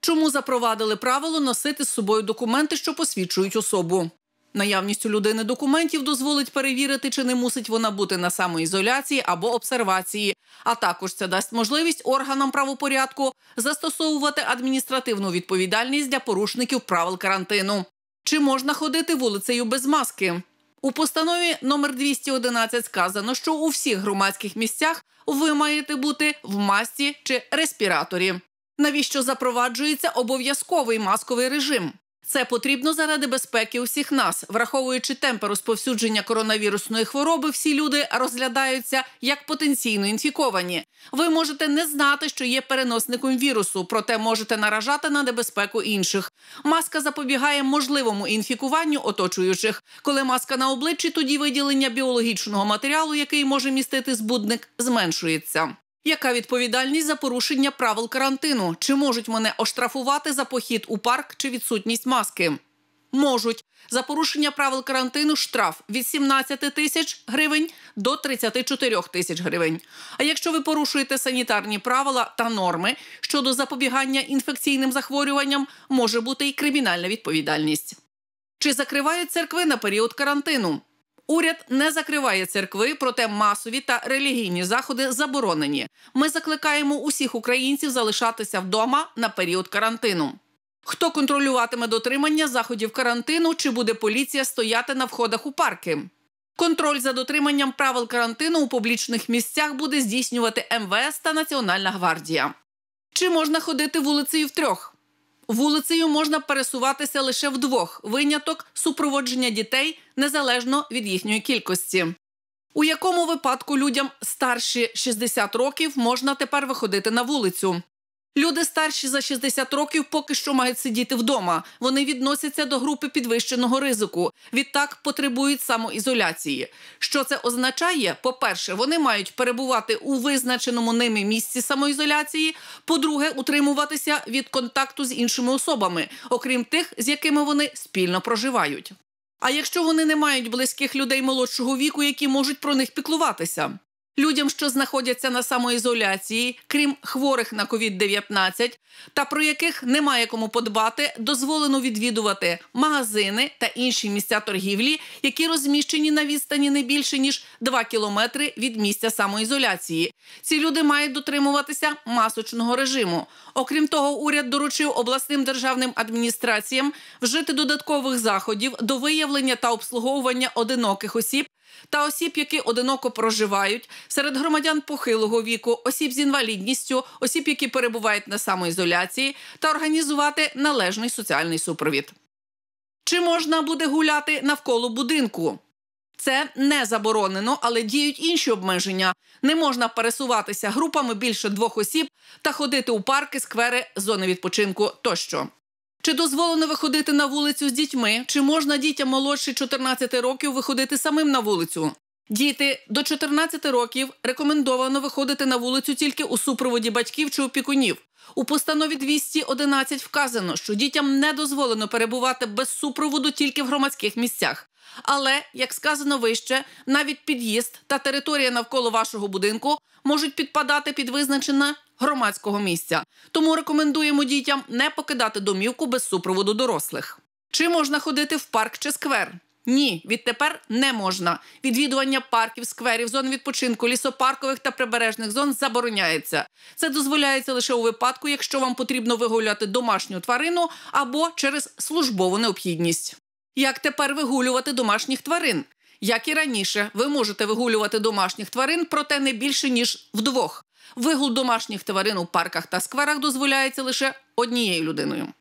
Чому запровадили правило носити з собою документи, що посвідчують особу? Наявність у людини документів дозволить перевірити, чи не мусить вона бути на самоізоляції або обсервації. А також це дасть можливість органам правопорядку застосовувати адміністративну відповідальність для порушників правил карантину. Чи можна ходити вулицею без маски? У постанові номер 211 сказано, що у всіх громадських місцях ви маєте бути в масці чи респіраторі навіщо запроваджується обов'язковий масковий режим. Це потрібно заради безпеки усіх нас, враховуючи темпи розповсюдження коронавірусної хвороби, всі люди розглядаються як потенційно інфіковані. Ви можете не знати, що є переносником вірусу, проте можете наражати на небезпеку інших. Маска запобігає можливому інфікуванню оточуючих. Коли маска на обличчі, тоді виділення біологічного матеріалу, який може містити збудник, зменшується. Яка відповідальність за порушення правил карантину? Чи можуть мене оштрафувати за похід у парк чи відсутність маски? Можуть за порушення правил карантину штраф від 17 тисяч гривень до 34 тисяч гривень. А якщо ви порушуєте санітарні правила та норми щодо запобігання інфекційним захворюванням, може бути і кримінальна відповідальність. Чи закривають церкви на період карантину? Уряд не закриває церкви, проте масові та релігійні заходи заборонені. Ми закликаємо усіх українців залишатися вдома на період карантину. Хто контролюватиме дотримання заходів карантину? Чи буде поліція стояти на входах у парки? Контроль за дотриманням правил карантину у публічних місцях буде здійснювати МВС та Національна гвардія. Чи можна ходити вулицею в трьох? Вулицею можна пересуватися лише вдвох виняток супроводження дітей незалежно від їхньої кількості. У якому випадку людям старші 60 років можна тепер виходити на вулицю? Люди старші за 60 років поки що мають сидіти вдома. Вони відносяться до групи підвищеного ризику. Відтак потребують самоізоляції. Що це означає? По-перше, вони мають перебувати у визначеному ними місці самоізоляції. По-друге, утримуватися від контакту з іншими особами, окрім тих, з якими вони спільно проживають. А якщо вони не мають близьких людей молодшого віку, які можуть про них піклуватися людям, що знаходяться на самоізоляції, крім хворих на COVID-19, та про яких немає кому подбати, дозволено відвідувати магазини та інші місця торгівлі, які розміщені на відстані не більше ніж 2 кілометри від місця самоізоляції. Ці люди мають дотримуватися масочного режиму. Окрім того, уряд доручив обласним державним адміністраціям вжити додаткових заходів до виявлення та обслуговування одиноких осіб, та осіб, які одиноко проживають, серед громадян похилого віку, осіб з інвалідністю, осіб, які перебувають на самоізоляції, та організувати належний соціальний супровід. Чи можна буде гуляти навколо будинку? Це не заборонено, але діють інші обмеження. Не можна пересуватися групами більше двох осіб та ходити у парки, сквери, зони відпочинку тощо. Чи дозволено виходити на вулицю з дітьми? Чи можна дітям молодше 14 років виходити самим на вулицю? Діти до 14 років рекомендовано виходити на вулицю тільки у супроводі батьків чи опікунів. У постанові 211 вказано, що дітям не дозволено перебувати без супроводу тільки в громадських місцях. Але, як сказано вище, навіть під'їзд та територія навколо вашого будинку можуть підпадати під визначене громадського місця. Тому рекомендуємо дітям не покидати домівку без супроводу дорослих. Чи можна ходити в парк чи сквер? Ні, відтепер не можна. Відвідування парків, скверів, зон відпочинку, лісопаркових та прибережних зон забороняється. Це дозволяється лише у випадку, якщо вам потрібно вигуляти домашню тварину або через службову необхідність. Як тепер вигулювати домашніх тварин? Як і раніше, ви можете вигулювати домашніх тварин, проте не більше ніж вдвох. Вигул домашніх тварин у парках та скверах дозволяється лише однією людиною.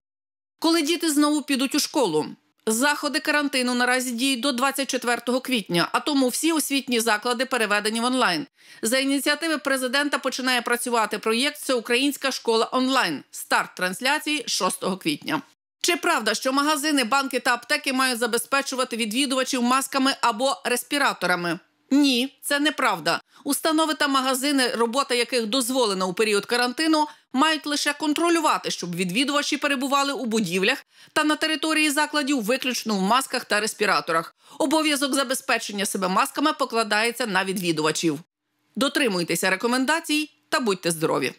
Коли діти знову підуть у школу, заходи карантину наразі діють до 24 квітня, а тому всі освітні заклади переведені в онлайн. За ініціативи президента починає працювати проєкт Всеукраїнська школа онлайн. Старт трансляції 6 квітня. Чи правда, що магазини, банки та аптеки мають забезпечувати відвідувачів масками або респіраторами? Ні, це неправда. Установи та магазини, робота яких дозволена у період карантину, мають лише контролювати, щоб відвідувачі перебували у будівлях та на території закладів, виключно в масках та респіраторах. Обов'язок забезпечення себе масками покладається на відвідувачів. Дотримуйтеся рекомендацій та будьте здорові.